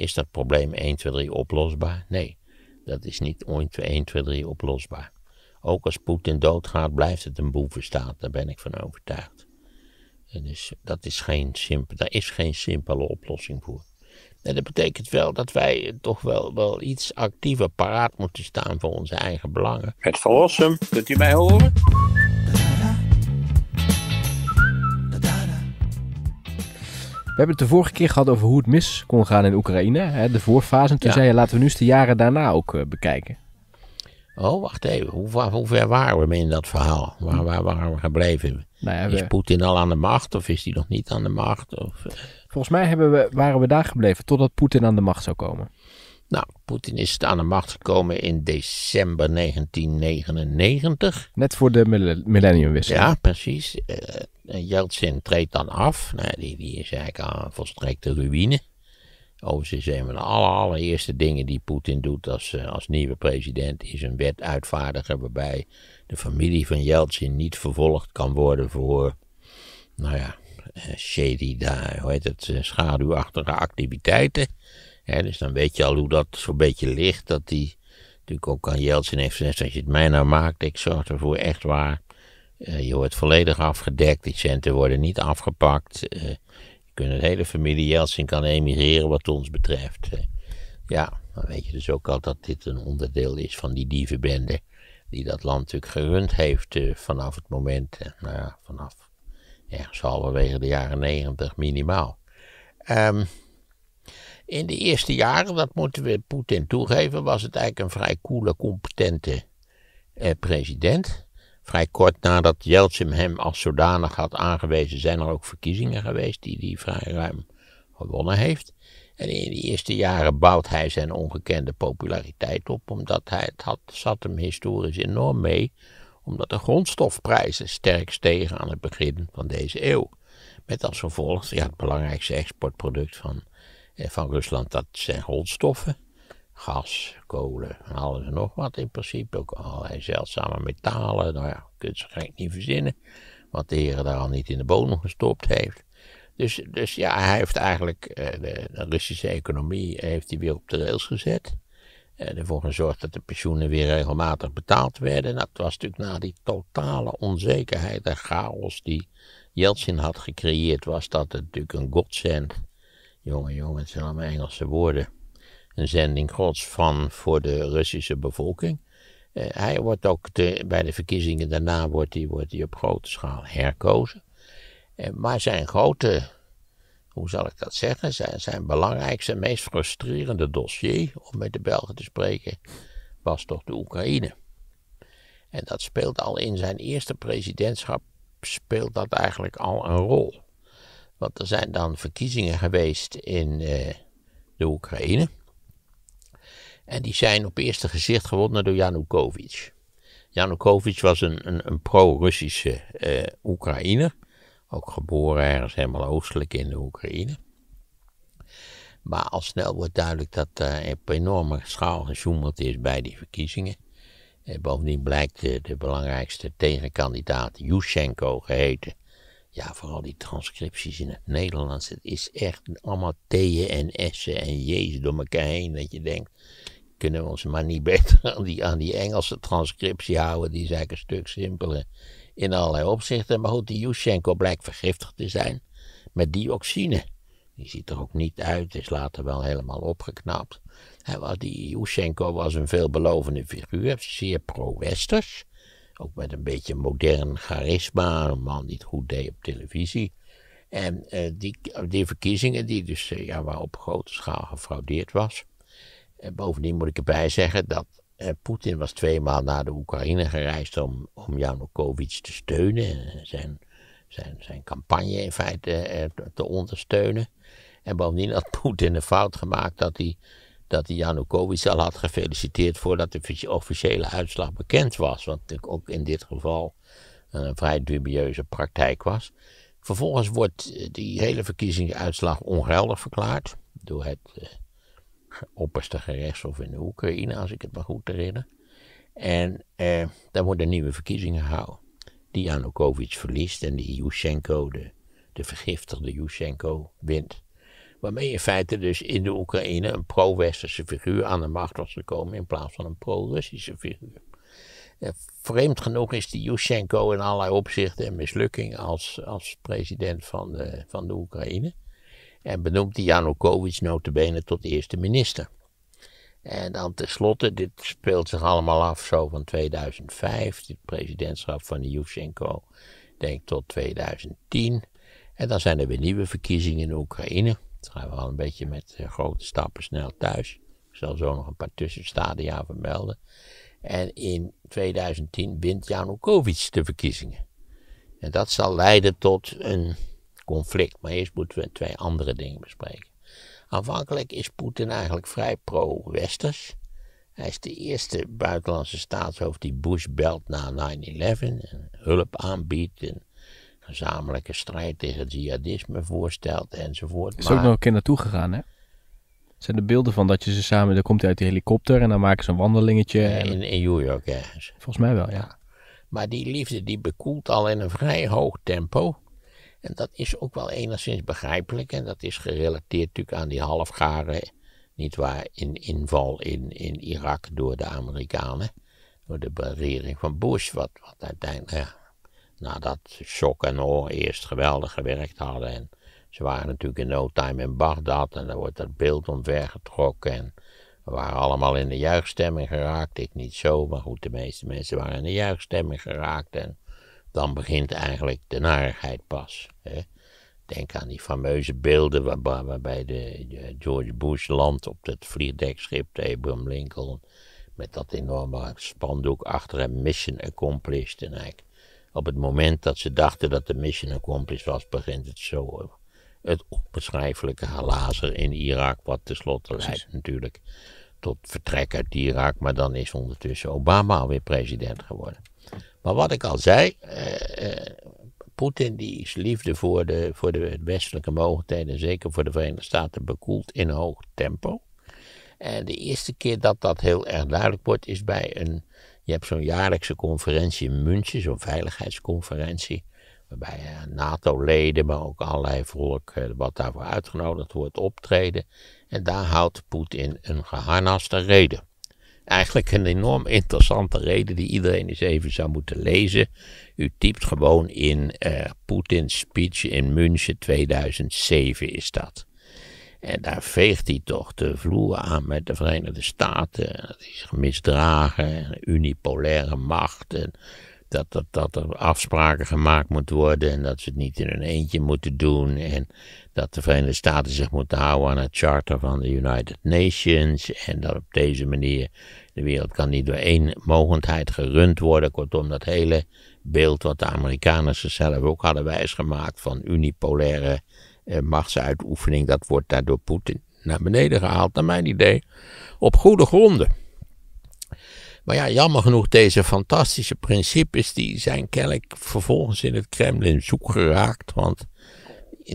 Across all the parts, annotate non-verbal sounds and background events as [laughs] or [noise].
Is dat probleem 1, 2, 3 oplosbaar? Nee, dat is niet 1, 2, 3 oplosbaar. Ook als Poetin doodgaat, blijft het een boevenstaat, daar ben ik van overtuigd. En dus dat is geen simpel, daar is geen simpele oplossing voor. En dat betekent wel dat wij toch wel, wel iets actiever paraat moeten staan voor onze eigen belangen. Het verlossen, kunt u mij horen? We hebben het de vorige keer gehad over hoe het mis kon gaan in Oekraïne. Hè, de voorfase. Toen zei je, laten we nu eens de jaren daarna ook eh, bekijken. Oh, wacht even. Hoe, hoe, ver waren we in dat verhaal? Waar, waar waren we gebleven? Nou is Poetin al aan de macht of is hij nog niet aan de macht? Of... Eh? Volgens mij hebben we, waren we daar gebleven totdat Poetin aan de macht zou komen. Nou, Poetin is aan de macht gekomen in december 1999. Net voor de millenniumwisseling. Ja, precies. Uh, Jeltsin treedt dan af. Nou, die, die is eigenlijk aan volstrekte ruïne. Overigens is een van de allereerste dingen die Poetin doet als, eh, als nieuwe president, is een wet uitvaardigen waarbij de familie van Yeltsin niet vervolgd kan worden voor, nou ja, eh, shady, hoe heet het, schaduwachtige activiteiten dus dan weet je al hoe dat zo'n beetje ligt. Dat die natuurlijk ook aan Jeltsin heeft gezegd: als je het mij nou maakt, ik zorg ervoor echt waar. Eh, je wordt volledig afgedekt, die centen worden niet afgepakt. Uh, je kunt de hele familie Jeltsin kan emigreren wat ons betreft. Eh, ja, dan weet je dus ook al dat dit een onderdeel is van die dievenbende. Die dat land natuurlijk gerund heeft vanaf het moment, nou ja, vanaf ergens halverwege de jaren negentig minimaal. Um, in de eerste jaren, dat moeten we Poetin toegeven, was het eigenlijk een vrij coole, competente eh, president. Vrij kort nadat Jeltsin hem als zodanig had aangewezen, zijn er ook verkiezingen geweest die hij vrij ruim gewonnen heeft. En in de eerste jaren bouwt hij zijn ongekende populariteit op, omdat hij het had, zat hem historisch enorm mee, omdat de grondstofprijzen sterk stegen aan het begin van deze eeuw. Met als gevolg, ja, het belangrijkste exportproduct van eh, van Rusland, dat zijn grondstoffen. Gas, kolen, alles en nog wat in principe. Ook allerlei zeldzame metalen. Nou ja, kun je gek niet verzinnen. Wat de heren daar al niet in de bodem gestopt heeft. Dus, dus ja, hij heeft eigenlijk eh, de, de Russische economie heeft hij weer op de rails gezet. En eh, ervoor gezorgd dat de pensioenen weer regelmatig betaald werden. Dat nou, was natuurlijk na die totale onzekerheid en chaos die Jeltsin had gecreëerd, was dat natuurlijk een godsend Jongen, jongen, het zijn allemaal Engelse woorden. Een zending gods van voor de Russische bevolking. Eh, hij wordt ook bij de verkiezingen daarna wordt hij, wordt hij op grote schaal herkozen. Uh, maar zijn grote, hoe zal ik dat zeggen, zijn, zijn belangrijkste, meest frustrerende dossier, om met de Belgen te spreken, was toch de Oekraïne. En dat speelt al in zijn eerste presidentschap, speelt dat eigenlijk al een rol. Want er zijn dan verkiezingen geweest in eh, de Oekraïne. En die zijn op eerste gezicht gewonnen door Janukovic. Janukovic was een, een, een pro-Russische uh, Oekraïner. Ook geboren ergens helemaal oostelijk in de Oekraïne. Maar al snel wordt duidelijk dat er een op enorme schaal gesjoemeld is bij die verkiezingen. bovendien blijkt eh, de, belangrijkste tegenkandidaat Yushchenko geheten ja, vooral die transcripties in het Nederlands. Het is echt allemaal T'en en S'en en J's door elkaar heen. Dat je denkt, kunnen we ons maar niet [laughs] beter aan die, aan die Engelse transcriptie houden. Die is eigenlijk een stuk simpeler in allerlei opzichten. Maar goed, die Yushchenko blijkt vergiftigd te zijn met dioxine. Die ziet er ook niet uit, is later wel helemaal opgeknapt. Hij die Yushchenko was een veelbelovende figuur, zeer pro-westers. Ook met een beetje modern charisma, een man die het goed deed op televisie. En eh, die, die verkiezingen, die dus, eh, ja, waar op grote schaal gefraudeerd was. Eh, bovendien moet ik erbij zeggen dat Poetin was twee maal naar de Oekraïne gereisd om, om Janukovic te steunen. En zijn, zijn, zijn campagne in feite te ondersteunen. En bovendien had [laughs] Poetin een fout gemaakt dat hij dat hij Janukovic al had gefeliciteerd voordat de officiële uitslag bekend was. Wat ook in dit geval eh, een vrij dubieuze praktijk was. Vervolgens wordt eh, die hele verkiezingsuitslag ongeldig verklaard door het eh, opperste gerechtshof in de Oekraïne, als ik het maar goed herinner. En eh, wordt worden nieuwe verkiezingen gehouden. Die Janukovic verliest en die Yushchenko, de, de vergiftigde Yushchenko, wint. Waarmee in feite dus in de Oekraïne een pro-westerse figuur aan de macht was gekomen in plaats van een pro-Russische figuur. Eh, vreemd genoeg is die Yushchenko in allerlei opzichten een mislukking als, als president van de, van de Oekraïne. En benoemt die Janukovic notabene tot eerste minister. En dan tenslotte, dit speelt zich allemaal af zo van 2005. Dit presidentschap van de Yushchenko denk tot 2010. En dan zijn er weer nieuwe verkiezingen in Oekraïne gaan we al een beetje met eh, grote stappen snel thuis. Ik zal zo nog een paar tussenstadia vermelden. En in 2010 wint Janukovic de verkiezingen. En dat zal leiden tot een conflict. Maar eerst moeten we twee andere dingen bespreken. Aanvankelijk is Poetin eigenlijk vrij pro-westers. Hij is de eerste buitenlandse staatshoofd die Bush belt na 9-11 en hulp aanbiedt gezamenlijke strijd tegen het jihadisme voorstelt enzovoort. Is ook nog een keer naartoe gegaan, hè? zijn de beelden van dat je ze samen, dan komt hij uit de helikopter en dan maken ze een wandelingetje. En... In, in New York ergens. Volgens mij wel, ja. Maar die liefde die bekoelt al in een vrij hoog tempo. En dat is ook wel enigszins begrijpelijk. En dat is gerelateerd natuurlijk aan die halfgaren, nietwaar, in, inval in, in Irak door de Amerikanen. Door de regering van Bush, wat, wat uiteindelijk Nadat Shock en Oor eerst geweldig gewerkt hadden. En ze waren natuurlijk in no time in Baghdad. en dan wordt dat beeld omvergetrokken. En we waren allemaal in de juichstemming geraakt. Ik niet zo, maar goed, de meeste mensen waren in de juichstemming geraakt. En dan begint eigenlijk de narigheid pas. Hè. Denk aan die fameuze beelden waarbij de, George Bush landt op het vliegdekschip Abraham Lincoln. Met dat enorme spandoek achter hem, mission accomplished. En eigenlijk op het moment dat ze dachten dat de mission accomplished was, begint het zo. Eh, het onbeschrijfelijke halazer in Irak, wat tenslotte leidt natuurlijk tot vertrek uit Irak. Maar dan is ondertussen Obama alweer president geworden. Maar wat ik al zei, eh, eh, Poetin die is liefde voor de, voor de westelijke mogelijkheden, zeker voor de Verenigde Staten, bekoeld in hoog tempo. En de eerste keer dat dat heel erg duidelijk wordt, is bij een je hebt zo'n jaarlijkse conferentie in München, zo'n veiligheidsconferentie. Waarbij eh, NATO-leden, maar ook allerlei volk eh, wat daarvoor uitgenodigd wordt, optreden. En daar houdt Poetin een geharnaste reden. Eigenlijk een enorm interessante reden die iedereen eens even zou moeten lezen. U typt gewoon in uh, Poetin's speech in München 2007 is dat. En daar veegt hij toch de vloer aan met de Verenigde Staten. Dat die zich misdragen, unipolaire macht. En dat, dat, dat er afspraken gemaakt moeten worden en dat ze het niet in hun eentje moeten doen. En dat de Verenigde Staten zich moeten houden aan het charter van de United Nations. En dat op deze manier de wereld kan niet door één mogendheid gerund worden. Kortom, dat hele beeld wat de Amerikanen zichzelf ook hadden wijsgemaakt van unipolaire eh, machtsuitoefening, dat wordt daardoor Poetin naar beneden gehaald, naar mijn idee, op goede gronden. Maar ja, jammer genoeg, deze fantastische principes die zijn kennelijk vervolgens in het Kremlin zoek geraakt. Want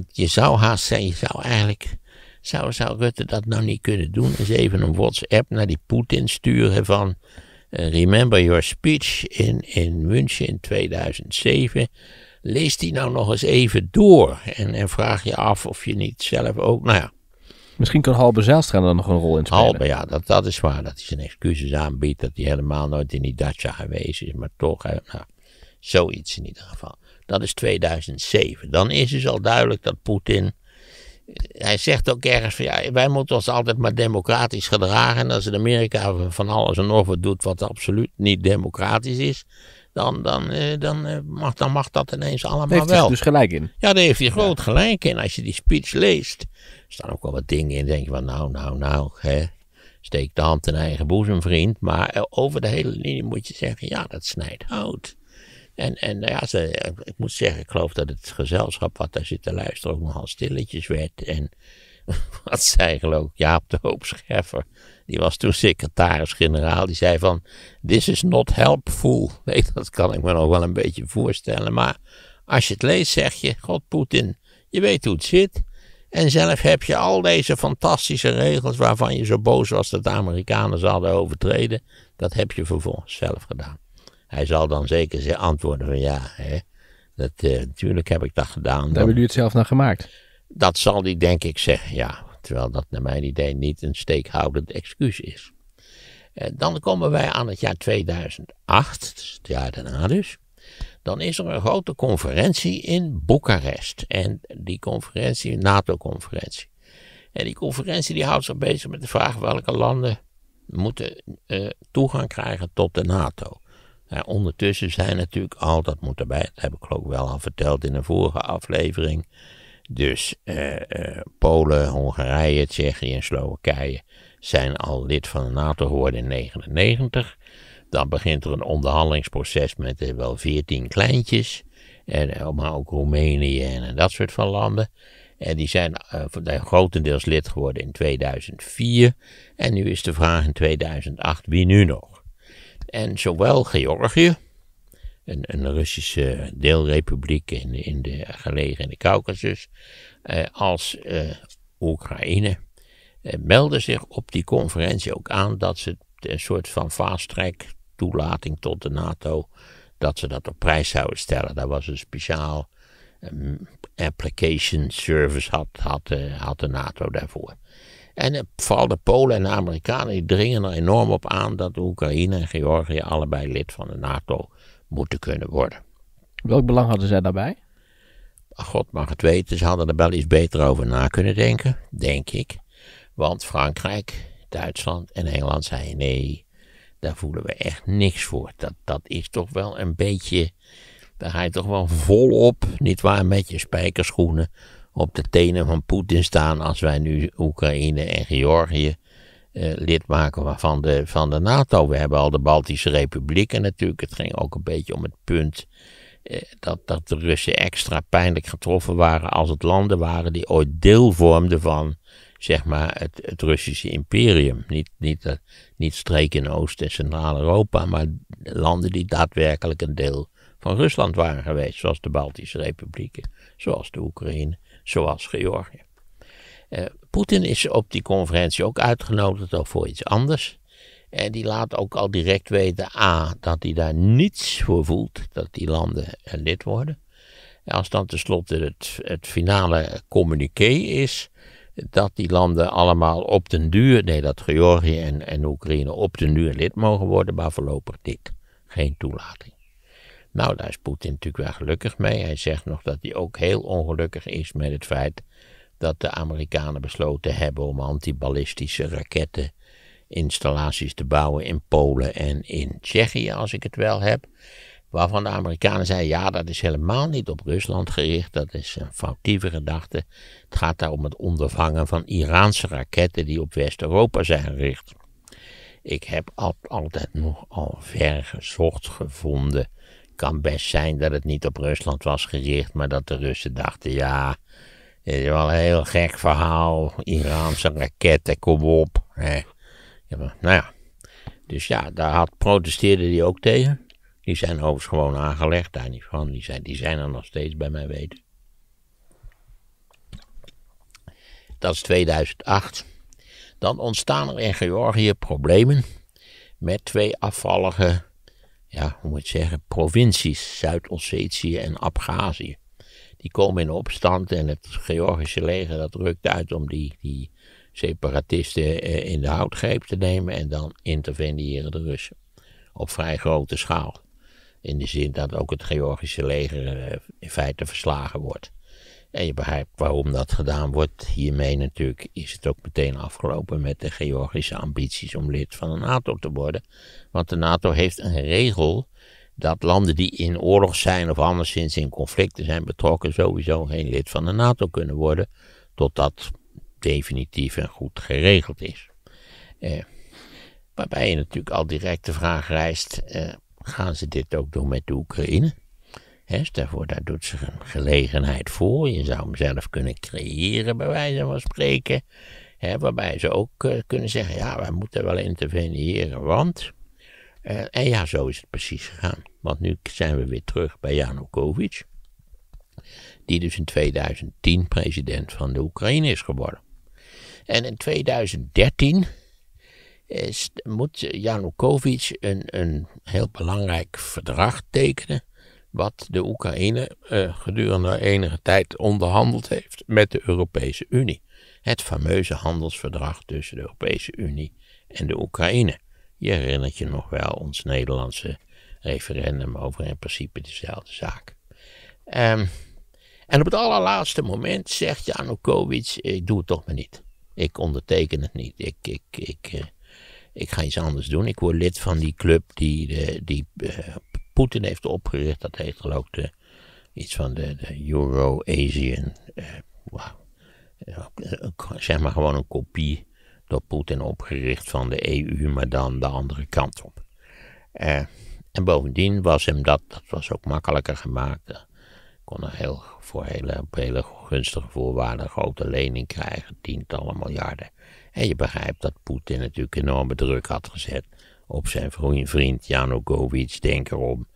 je zou haast zijn, je zou eigenlijk, zou, zou Rutte dat nou niet kunnen doen? Eens even een WhatsApp naar die Poetin sturen van, eh, remember your speech in, in München in 2007 lees die nou nog eens even door. En, en vraag je af of je niet zelf ook, nou ja. Misschien kan Halbe Zijlstra dan nog een rol in spelen. Halbe, ja, dat, dat is waar. Dat hij zijn excuses aanbiedt. Dat hij helemaal nooit in die Dacia geweest is. Maar toch, nou, zoiets in ieder geval. Dat is 2007. Dan is dus al duidelijk dat Poetin hij zegt ook ergens van ja, wij moeten ons altijd maar democratisch gedragen. En als in Amerika van alles en nog wat doet wat absoluut niet democratisch is, dan, dan, eh, dan, eh, mag, dan mag dat ineens allemaal heeft wel. Heeft dus gelijk in. Ja, daar heeft hij groot gelijk in. Als je die speech leest, er staan ook wel wat dingen in. denk je van, nou, nou, nou, hè, steek de hand in eigen boezem, vriend. Maar eh, over de hele linie moet je zeggen, ja, dat snijdt hout. En, en ja, ze, ik moet zeggen, ik geloof dat het gezelschap wat daar zit te luisteren ook nogal stilletjes werd. En [laughs] wat zei geloof ik, Jaap de Hoop Scheffer die was toen secretaris-generaal, die zei van, this is not helpful. Nee, [laughs] dat kan ik me nog wel een beetje voorstellen, maar als je het leest zeg je, god Poetin, je weet hoe het zit. En zelf heb je al deze fantastische regels waarvan je zo boos was dat de Amerikanen ze hadden overtreden, dat heb je vervolgens zelf gedaan. Hij zal dan zeker antwoorden van ja, hè, dat, eh, natuurlijk heb ik dat gedaan. Daar hebben jullie het zelf naar gemaakt? Dat zal hij denk ik zeggen, ja. Terwijl dat naar mijn idee niet een steekhoudend excuus is. Eh, dan komen wij aan het jaar 2008, het jaar daarna dus. Dan is er een grote conferentie in Boekarest. En die conferentie, NATO-conferentie. En die conferentie die houdt zich bezig met de vraag welke landen moeten eh, toegang krijgen tot de NATO. ondertussen zijn natuurlijk al, oh, dat moet erbij, dat heb ik ook wel al verteld in een vorige aflevering. Dus eh, eh, Polen, Hongarije, Tsjechië en Slowakije zijn al lid van de NATO geworden in 1999. Dan begint er een onderhandelingsproces met eh, wel 14 kleintjes. En, maar ook Roemenië en, en, dat soort van landen. En die zijn grotendeels lid geworden in 2004. En nu is de vraag in 2008 wie nu nog. En zowel Georgië een, Russische deelrepubliek in, in de, gelegen in de Caucasus, eh, als eh, Oekraïne, eh, melden zich op die conferentie ook aan dat ze een soort van fast-track toelating tot de NATO, dat ze dat op prijs zouden stellen. Daar was een speciaal ehm, application service had, had, de NATO daarvoor. En vooral de Polen en de Amerikanen die dringen er enorm op aan dat Oekraïne en Georgië allebei lid van de NATO moeten kunnen worden. Welk belang hadden zij daarbij? God mag het weten, ze hadden er wel iets beter over na kunnen denken, denk ik. Want Frankrijk, Duitsland en Engeland zeiden nee, daar voelen we echt niks voor. Dat, dat is toch wel een beetje, daar ga je toch wel volop, waar met je spijkerschoenen op de tenen van Poetin staan als wij nu Oekraïne en Georgië eh, lid maken van de, van de NATO. We hebben al de Baltische Republieken natuurlijk. Het ging ook een beetje om het punt eh, dat, dat de Russen extra pijnlijk getroffen waren als het landen waren die ooit deel vormden van zeg maar het, het Russische imperium. Niet, niet, eh, niet streken in Oost- en Centraal-Europa, maar landen die daadwerkelijk een deel van Rusland waren geweest, zoals de Baltische Republieken, zoals de Oekraïne, zoals Georgië. Uh, Poetin is op die conferentie ook uitgenodigd, of voor iets anders. En die laat ook al direct weten: A, dat hij daar niets voor voelt dat die landen eh, lid worden. En als dan tenslotte het, het finale communiqué is, dat die landen allemaal op den duur, nee, dat Georgië en, en Oekraïne op den duur lid mogen worden, maar voorlopig dik. Geen toelating. Nou, daar is Poetin natuurlijk wel gelukkig mee. Hij zegt nog dat hij ook heel ongelukkig is met het feit dat de Amerikanen besloten hebben om antiballistische raketteninstallaties te bouwen in Polen en in Tsjechië, als ik het wel heb. Waarvan de Amerikanen zeiden, ja, dat is helemaal niet op Rusland gericht, dat is een foutieve gedachte. Het gaat daar om het ondervangen van Iraanse raketten die op West-Europa zijn gericht. Ik heb altijd nogal ver gezocht gevonden. Kan best zijn dat het niet op Rusland was gericht, maar dat de Russen dachten, ja, het is wel een heel gek verhaal. Iraanse raketten, kom op. Hè. Ja, nou ja. Dus ja, daar had, protesteerde hij ook tegen. Die zijn overigens gewoon aangelegd, daar niet van. Die zijn, die zijn er nog steeds bij mij weten. Dat is 2008. Dan ontstaan er in Georgië problemen met twee afvallige, ja, hoe moet je zeggen, provincies, Zuid-Ossetië en Abkhazie die komen in opstand en het Georgische leger dat rukt uit om die, die separatisten eh, in de houtgreep te nemen en dan interveneren de Russen op vrij grote schaal. In de zin dat ook het Georgische leger eh, in feite verslagen wordt. En je begrijpt waarom dat gedaan wordt. Hiermee natuurlijk is het ook meteen afgelopen met de Georgische ambities om lid van de NATO te worden. Want de NATO heeft een regel dat landen die in oorlog zijn of anderszins in conflicten zijn betrokken sowieso geen lid van de NATO kunnen worden totdat definitief en goed geregeld is. Eh, waarbij je natuurlijk al direct de vraag rijst, eh, gaan ze dit ook doen met de Oekraïne? He, daarvoor, daar doet zich een gelegenheid voor. Je zou hem zelf kunnen creëren, bij wijze van spreken. waarbij ze ook eh, kunnen zeggen, ja, wij moeten wel interveneren, want... Eh, en ja, zo is het precies gegaan. Want nu zijn we weer terug bij Janukovic, die dus in 2010 president van de Oekraïne is geworden. En in 2013 is, moet Janukovic een, een heel belangrijk verdrag tekenen. Wat de Oekraïne eh, gedurende enige tijd onderhandeld heeft met de Europese Unie. Het fameuze handelsverdrag tussen de Europese Unie en de Oekraïne. Je herinnert je nog wel ons Nederlandse referendum over in principe dezelfde zaak. Ehm, en op het allerlaatste moment zegt Janukovic: Ik doe het toch maar niet. Ik onderteken het niet. Ik, ik, ik, eh, ik ga iets anders doen. Ik word lid van die club die, die eh, Poetin heeft opgericht. Dat heet geloof ik iets van de, Euro-Asian. Eh, wow. zeg maar gewoon een kopie door Poetin opgericht van de EU, maar dan de andere kant op. Eh, en bovendien was hem dat, dat was ook makkelijker gemaakt. Eh, kon er heel, voor hele, op hele gunstige voorwaarden grote lening krijgen, tientallen miljarden. En je begrijpt dat Poetin natuurlijk enorme druk had gezet op zijn vriend Janukovic. Denk erom.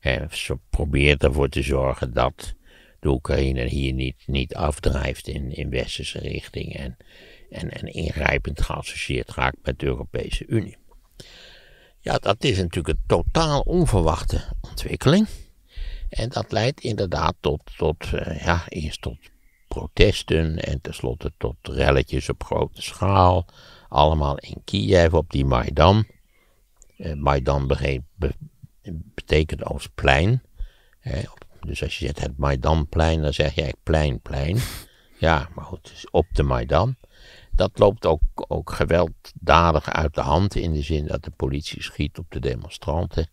En ze probeert ervoor te zorgen dat de Oekraïne hier niet, niet afdrijft in, in westerse richting. En en, en ingrijpend geassocieerd raakt met de Europese Unie. Ja, dat is natuurlijk een totaal onverwachte ontwikkeling. En dat leidt inderdaad tot, tot eh, ja, eerst tot protesten en tenslotte tot relletjes op grote schaal. Allemaal in Kiev op die Maidan. Eh, Maidan betekent als plein. Hè. Dus als je zegt het Maidanplein, dan zeg jij plein, plein. Ja, maar goed, op de Maidan dat loopt ook, ook gewelddadig uit de hand in de zin dat de politie schiet op de demonstranten.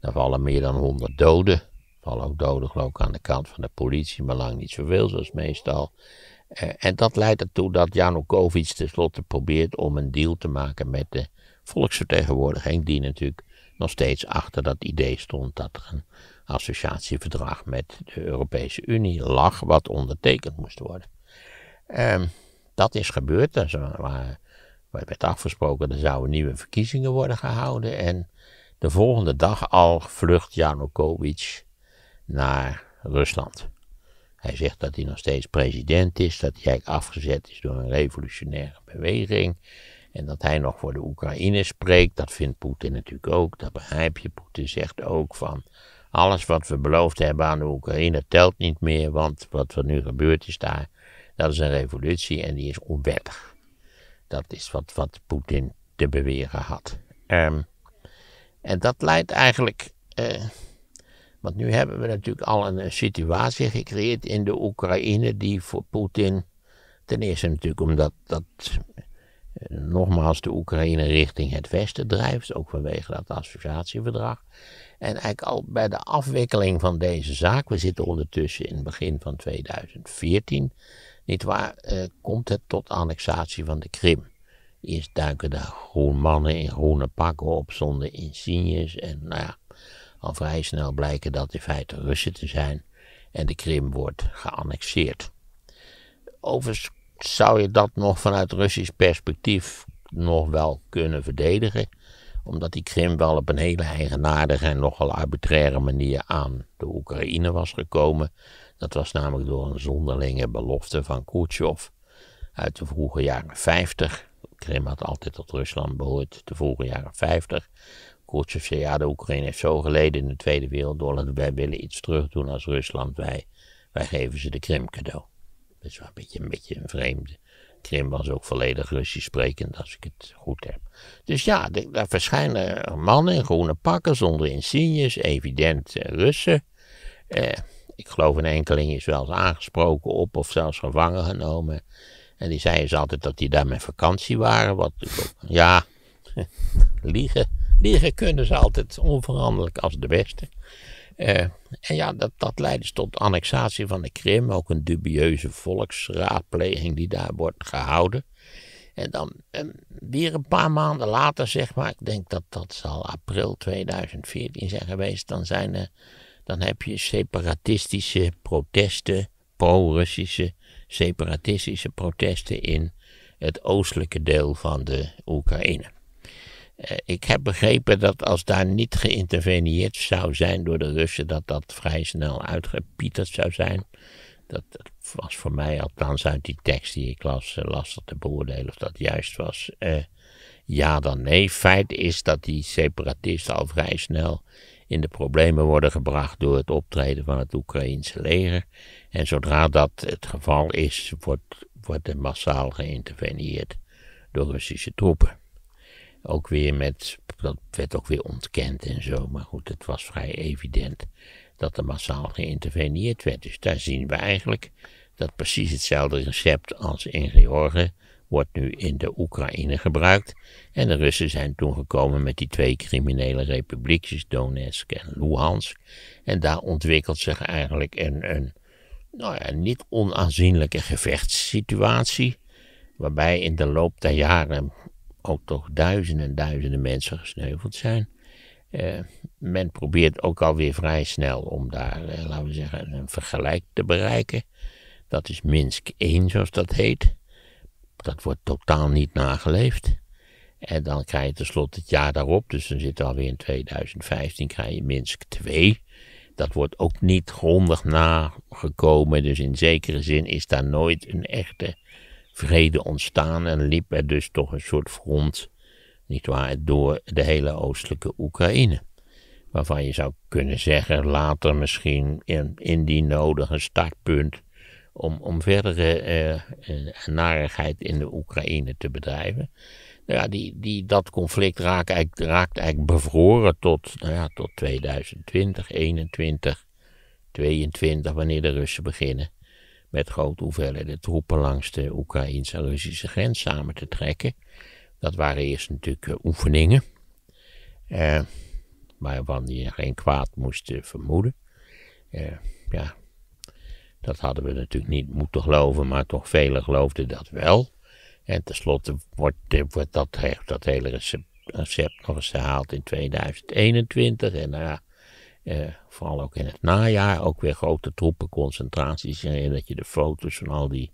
Er vallen meer dan 100 doden. Er vallen ook doden geloof ik aan de kant van de politie, maar lang niet zoveel zoals meestal. Eh, en dat leidt ertoe dat Janukovic tenslotte probeert om een deal te maken met de volksvertegenwoordiging, die natuurlijk nog steeds achter dat idee stond dat er een associatieverdrag met de Europese Unie lag, wat ondertekend moest worden. Uh, dat is gebeurd. Er werd afgesproken, er zouden nieuwe verkiezingen worden gehouden. En de volgende dag al vlucht Janukovic naar Rusland. Hij zegt dat hij nog steeds president is, dat hij afgezet is door een revolutionaire beweging. En dat hij nog voor de Oekraïne spreekt, dat vindt Poetin natuurlijk ook, dat begrijp je. Poetin zegt ook van, alles wat we beloofd hebben aan de Oekraïne telt niet meer, want wat er nu gebeurd is daar, dat is een revolutie en die is onwettig. Dat is wat, wat Poetin te beweren had. Ehm, en dat leidt eigenlijk. Uh, want nu hebben we natuurlijk al een, situatie gecreëerd in de Oekraïne die voor Poetin. Ten eerste natuurlijk omdat dat eh, nogmaals de Oekraïne richting het westen drijft, ook vanwege dat associatieverdrag. En eigenlijk al bij de afwikkeling van deze zaak, we zitten ondertussen in het begin van 2014, niet waar, eh, komt het tot annexatie van de Krim. Eerst duiken daar groen mannen in groene pakken op zonder insignes en nou ja, al vrij snel blijken dat in feite Russen te zijn en de Krim wordt geannexeerd. Overigens zou je dat nog vanuit Russisch perspectief nog wel kunnen verdedigen, omdat die Krim wel op een hele eigenaardige en nogal arbitraire manier aan de Oekraïne was gekomen dat was namelijk door een zonderlinge belofte van Khrushchev uit de vroege jaren 50. Krim had altijd tot Rusland behoord, de vroege jaren 50. Khrushchev zei, ja, de Oekraïne heeft zo geleden in de Tweede Wereldoorlog, wij willen iets terugdoen als Rusland, wij, wij geven ze de Krim cadeau. Dat is wel een beetje een, beetje een vreemde. Krim was ook volledig Russisch sprekend, als ik het goed heb. Dus ja, daar verschijnen mannen in groene pakken zonder insignes, evident eh, Russen. Eh, ik geloof een enkeling is wel eens aangesproken op of zelfs gevangen genomen. En die zei eens altijd dat die daar met vakantie waren. Wat, ja, [laughs] liegen. Liegen kunnen ze altijd onveranderlijk als de beste. Eh, en ja, dat, dat leidt dus tot annexatie van de Krim. Ook een dubieuze volksraadpleging die daar wordt gehouden. En dan ehm, weer een paar maanden later, zeg maar, ik denk dat dat zal april 2014 zijn geweest, dan zijn de dan heb je separatistische protesten, pro-Russische separatistische protesten in het oostelijke deel van de Oekraïne. Eh, ik heb begrepen dat als daar niet geïnterveneerd zou zijn door de Russen, dat dat vrij snel uitgepieterd zou zijn. Dat, was voor mij althans uit die tekst die ik las eh, lastig te beoordelen of dat juist was. Eh, ja dan nee. Feit is dat die separatisten al vrij snel in de problemen worden gebracht door het optreden van het Oekraïense leger. En zodra dat het geval is, wordt, wordt er massaal geïnterveneerd door Russische troepen. Ook weer met, dat werd ook weer ontkend en zo, maar goed, het was vrij evident dat er massaal geïnterveneerd werd. Dus daar zien we eigenlijk dat precies hetzelfde recept als in Georgië wordt nu in de Oekraïne gebruikt. En de Russen zijn toen gekomen met die twee criminele republiekjes, Donetsk en Luhansk. En daar ontwikkelt zich eigenlijk een, een nou ja, niet onaanzienlijke gevechtssituatie. Waarbij in de loop der jaren ook toch duizenden en duizenden mensen gesneuveld zijn. Eh, men probeert ook alweer vrij snel om daar, eh, laten we zeggen, een vergelijk te bereiken. Dat is Minsk 1, zoals dat heet. Dat wordt totaal niet nageleefd. En dan krijg je tenslotte het jaar daarop, dus dan zitten we alweer in 2015, krijg je Minsk 2. Dat wordt ook niet grondig nagekomen, dus in zekere zin is daar nooit een echte vrede ontstaan en liep er dus toch een soort front, nietwaar, door de hele oostelijke Oekraïne. Waarvan je zou kunnen zeggen, later misschien in, in die nodige startpunt om, om verdere eh, eh, narigheid in de Oekraïne te bedrijven. Nou ja, die, die, dat conflict raakt eigenlijk, raakt eigenlijk bevroren tot, nou ja, tot 2020, 21, 22, wanneer de Russen beginnen met grote hoeveelheden troepen langs de Oekraïnse en Russische grens samen te trekken. Dat waren eerst natuurlijk eh, oefeningen, eh, waarvan je geen kwaad moest vermoeden. Eh, ja, dat hadden we natuurlijk niet moeten geloven, maar toch velen geloofden dat wel. En tenslotte wordt, eh, wordt dat, dat hele recept nog eens herhaald in 2021. En nou eh, vooral ook in het najaar, ook weer grote troepenconcentraties. En dat je de foto's van al die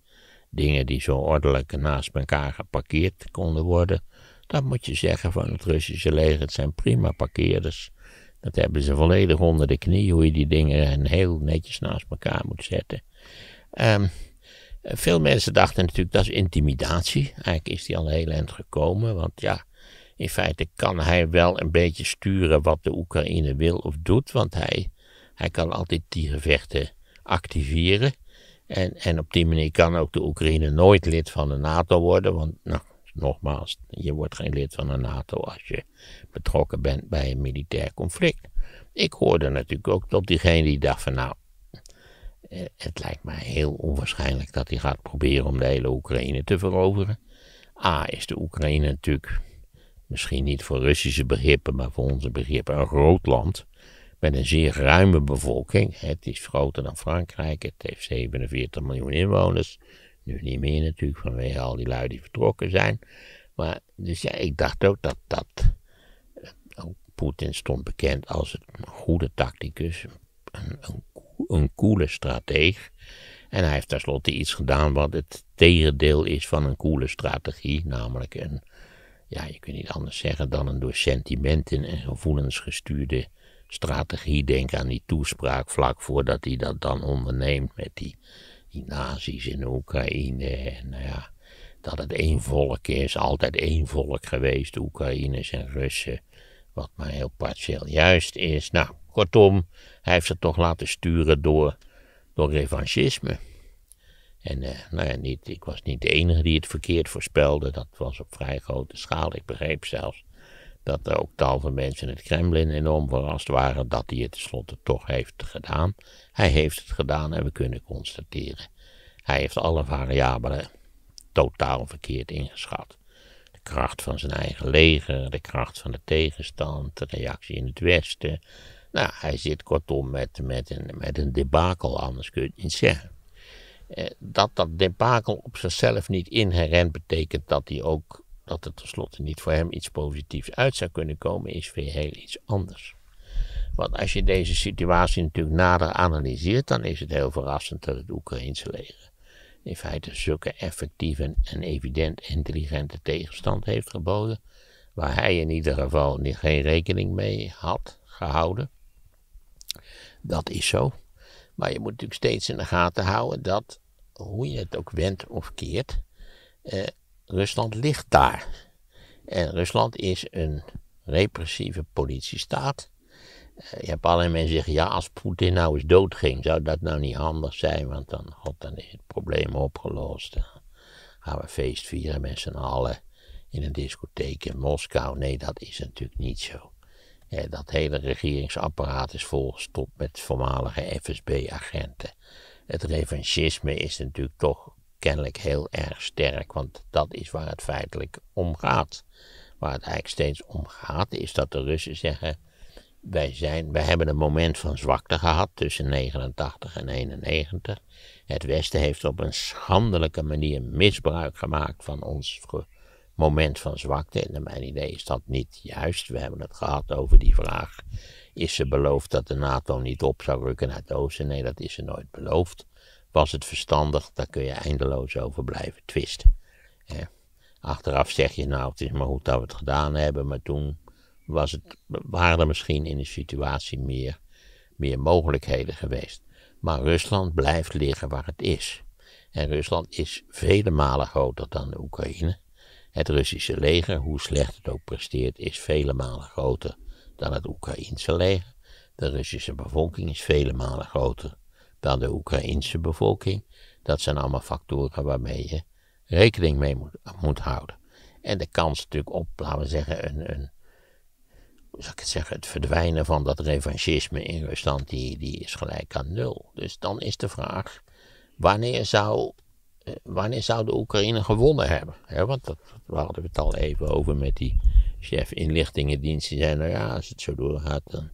dingen die zo ordelijk naast elkaar geparkeerd konden worden. Dat moet je zeggen van het Russische leger. Het zijn prima parkeerders. Dat hebben ze volledig onder de knie, hoe je die dingen heel netjes naast elkaar moet zetten. Ehm, veel mensen dachten natuurlijk dat is intimidatie. Eigenlijk is die al heel eind gekomen, want ja, in feite kan hij wel een beetje sturen wat de Oekraïne wil of doet, want hij, hij kan altijd die gevechten activeren. En, en op die manier kan ook de Oekraïne nooit lid van de NATO worden, want nou, Nogmaals, je wordt geen lid van de NATO als je betrokken bent bij een militair conflict. Ik hoorde natuurlijk ook tot diegene die dacht van nou, eh, het lijkt mij heel onwaarschijnlijk dat hij gaat proberen om de hele Oekraïne te veroveren. A is de Oekraïne natuurlijk misschien niet voor Russische begrippen, maar voor onze begrippen een groot land met een zeer ruime bevolking. Het is groter dan Frankrijk, het heeft 47 miljoen inwoners. Nu dus niet meer natuurlijk, vanwege al die lui die vertrokken zijn. Maar dus ja, ik dacht ook dat dat. Eh, ook Poetin stond bekend als een goede tacticus, een, een, een coole strateeg. En hij heeft tenslotte iets gedaan wat het tegendeel is van een coole strategie, namelijk een, ja, je kunt niet anders zeggen dan een door sentimenten en gevoelens gestuurde strategie. Denk aan die toespraak vlak voordat hij dat dan onderneemt met die die nazi's in Oekraïne. En nou ja, dat het één volk is, altijd één volk geweest, Oekraïners en Russen. Wat maar heel partieel juist is. Nou, kortom, hij heeft ze toch laten sturen door, door revanchisme. En eh, nou ja, niet, ik was niet de enige die het verkeerd voorspelde. Dat was op vrij grote schaal. Ik begreep zelfs dat er ook tal van mensen in het Kremlin enorm verrast waren dat hij het tenslotte toch heeft gedaan. Hij heeft het gedaan en we kunnen constateren. Hij heeft alle variabelen totaal verkeerd ingeschat. De kracht van zijn eigen leger, de kracht van de tegenstand, de reactie in het Westen. Nou, hij zit kortom met, met, een, met een debakel, anders kun je het niet zeggen. Eh, dat dat debakel op zichzelf niet inherent betekent dat hij ook dat er tenslotte niet voor hem iets positiefs uit zou kunnen komen, is weer heel iets anders. Want als je deze situatie natuurlijk nader analyseert, dan is het heel verrassend dat het Oekraïense leger in feite zulke effectieve en evident intelligente tegenstand heeft geboden, waar hij in ieder geval geen rekening mee had gehouden. Dat is zo. Maar je moet natuurlijk steeds in de gaten houden dat, hoe je het ook wendt of keert, eh, Rusland ligt daar. En Rusland is een repressieve politiestaat. Eh, je hebt alleen mensen zeggen, ja, als Poetin nou eens doodging, zou dat nou niet handig zijn, want dan, had dan het probleem opgelost. Dan gaan we feest vieren met z'n allen in een discotheek in Moskou. Nee, dat is natuurlijk niet zo. Eh, dat hele regeringsapparaat is volgestopt met voormalige FSB-agenten. Het revanchisme is natuurlijk toch kennelijk heel erg sterk, want dat is waar het feitelijk om gaat. Waar het eigenlijk steeds om gaat, is dat de Russen zeggen: wij, zijn, wij hebben een moment van zwakte gehad tussen 89 en 91. Het Westen heeft op een schandelijke manier misbruik gemaakt van ons moment van zwakte. En naar mijn idee is dat niet juist. We hebben het gehad over die vraag: is ze beloofd dat de NATO niet op zou rukken naar het oosten? Nee, dat is ze nooit beloofd was het verstandig, daar kun je eindeloos over blijven twisten. Achteraf zeg je, nou, het is maar goed dat we het gedaan hebben, maar toen was het, waren er misschien in de situatie meer, meer mogelijkheden geweest. Maar Rusland blijft liggen waar het is. En Rusland is vele malen groter dan de Oekraïne. Het Russische leger, hoe slecht het ook presteert, is vele malen groter dan het Oekraïense leger. De Russische bevolking is vele malen groter dan de Oekraïnse bevolking. Dat zijn allemaal factoren waarmee je rekening mee moet, houden. En de kans natuurlijk op, laten we zeggen, een, een hoe ik het zeggen, het verdwijnen van dat revanchisme in Rusland, die, die is gelijk aan nul. Dus dan is de vraag, wanneer zou, eh, wanneer zou de Oekraïne gewonnen hebben? He, want dat, we het al even over met die chef inlichtingendienst, die zei, nou ja, als het zo doorgaat, dan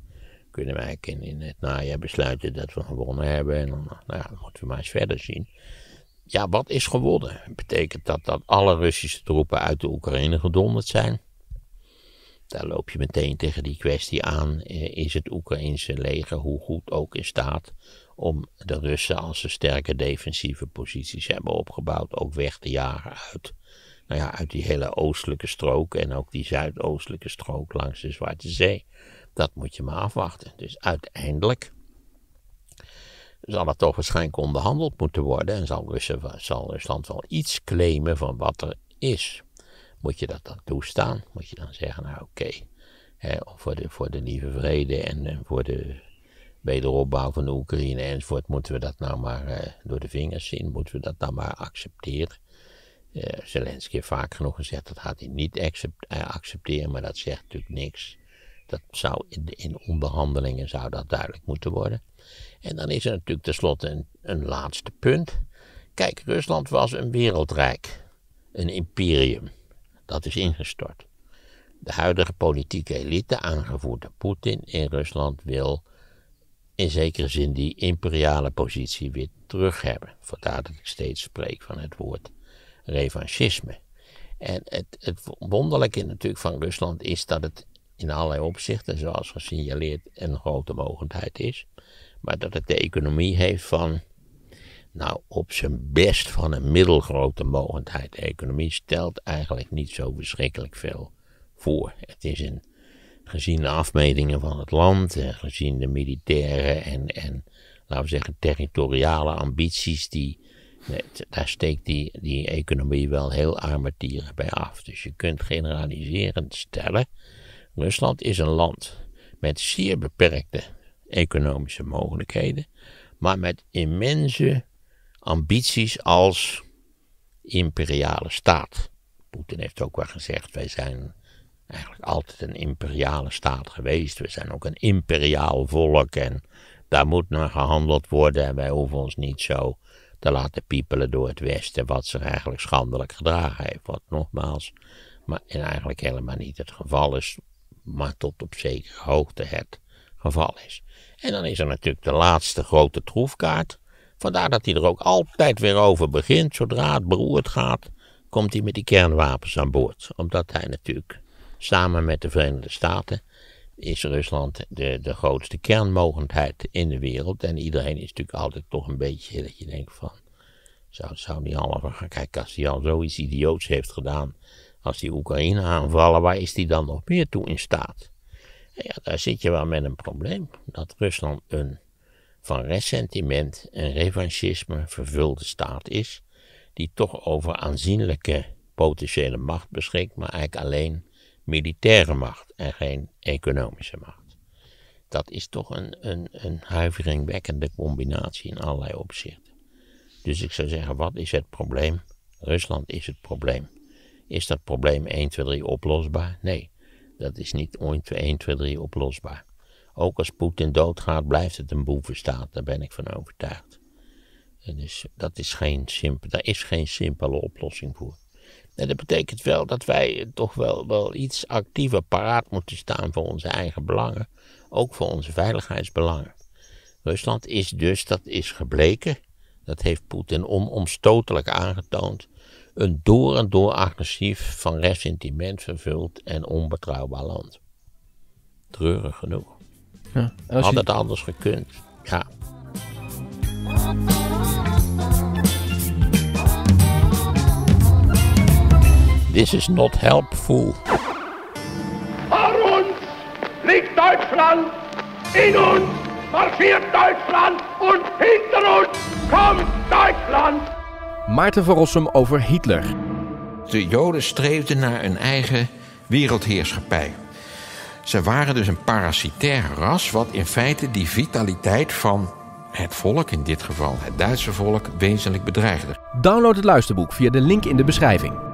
kunnen wij in, in het najaar besluiten dat we gewonnen hebben. En dan nou ja, moeten we maar eens verder zien. Ja, wat is gewonnen? Betekent dat dat alle Russische troepen uit de Oekraïne gedonderd zijn? Daar loop je meteen tegen die kwestie aan. Eh, is het Oekraïnse leger hoe goed ook in staat om de Russen, als ze sterke defensieve posities hebben opgebouwd, ook weg te jagen uit, nou ja, uit die hele oostelijke strook en ook die zuidoostelijke strook langs de Zwarte Zee? Dat moet je maar afwachten. Dus uiteindelijk zal het toch waarschijnlijk onderhandeld moeten worden en zal, Rusland wel iets claimen van wat er is. Moet je dat dan toestaan? Moet je dan zeggen, nou oké, voor, de, voor de lieve vrede en, eh, voor de wederopbouw van de Oekraïne enzovoort, moeten we dat nou maar eh, door de vingers zien? Moeten we dat nou maar accepteren? Uh, Zelensky heeft vaak genoeg gezegd dat gaat hij niet accept, accepteren, maar dat zegt natuurlijk niks. Dat zou in, in onderhandelingen zou dat duidelijk moeten worden. En dan is er natuurlijk tenslotte een, laatste punt. Kijk, Rusland was een wereldrijk, een imperium. Dat is ingestort. De huidige politieke elite, aangevoerd door Poetin in Rusland, wil in zekere zin die imperiale positie weer terug hebben. Vandaar dat ik steeds spreek van het woord revanchisme. En het, het wonderlijke natuurlijk van Rusland is dat het in allerlei opzichten, zoals gesignaleerd, een grote mogendheid is. Maar dat het de economie heeft van, nou op zijn best van een middelgrote mogendheid. De economie stelt eigenlijk niet zo verschrikkelijk veel voor. Het is een, gezien de afmetingen van het land, gezien de militaire en, en laten we zeggen, territoriale ambities, die, daar steekt die, die economie wel heel dieren bij af. Dus je kunt generaliserend stellen Rusland is een land met zeer beperkte economische mogelijkheden, maar met immense ambities als imperiale staat. Poetin heeft ook wel gezegd: wij zijn eigenlijk altijd een imperiale staat geweest. We zijn ook een imperiaal volk en daar moet naar gehandeld worden en wij hoeven ons niet zo te laten piepelen door het Westen, wat zich eigenlijk schandelijk gedragen heeft. Wat nogmaals, maar eigenlijk helemaal niet het geval is maar tot op zekere hoogte het geval is. En dan is er natuurlijk de laatste grote troefkaart. Vandaar dat hij er ook altijd weer over begint. Zodra het beroerd gaat, komt hij met die kernwapens aan boord. Omdat hij natuurlijk samen met de Verenigde Staten is Rusland de, de grootste kernmogendheid in de wereld. En iedereen is natuurlijk altijd toch een beetje dat je denkt van, zou, zou die gaan kijk als hij al zoiets idioots heeft gedaan, als die Oekraïne aanvallen, waar is die dan nog meer toe in staat? Nou ja, daar zit je wel met een probleem. Dat Rusland een van ressentiment en revanchisme vervulde staat is, die toch over aanzienlijke potentiële macht beschikt, maar eigenlijk alleen militaire macht en geen economische macht. Dat is toch een, een, een huiveringwekkende combinatie in allerlei opzichten. Dus ik zou zeggen, wat is het probleem? Rusland is het probleem. Is dat probleem 1, 2, 3 oplosbaar? Nee, dat is niet 1, 2, 3 oplosbaar. Ook als Poetin doodgaat, blijft het een boevenstaat, daar ben ik van overtuigd. En dus dat is geen simpel, daar is geen simpele oplossing voor. En dat betekent wel dat wij toch wel, wel iets actiever paraat moeten staan voor onze eigen belangen, ook voor onze veiligheidsbelangen. Rusland is dus, dat is gebleken, dat heeft Poetin onomstotelijk aangetoond, een door en door agressief, van ressentiment vervuld en onbetrouwbaar land. Treurig genoeg. Ja, als Had het anders gekund? Ja. This is not helpful. Voor ons liegt Duitsland. In ons marcheert Duitsland. En hinter ons komt Duitsland. Maarten van Rossum over Hitler. De Joden streefden naar een eigen wereldheerschappij. Ze waren dus een parasitair ras, wat in feite die vitaliteit van het volk, in dit geval het Duitse volk, wezenlijk bedreigde. Download het luisterboek via de link in de beschrijving.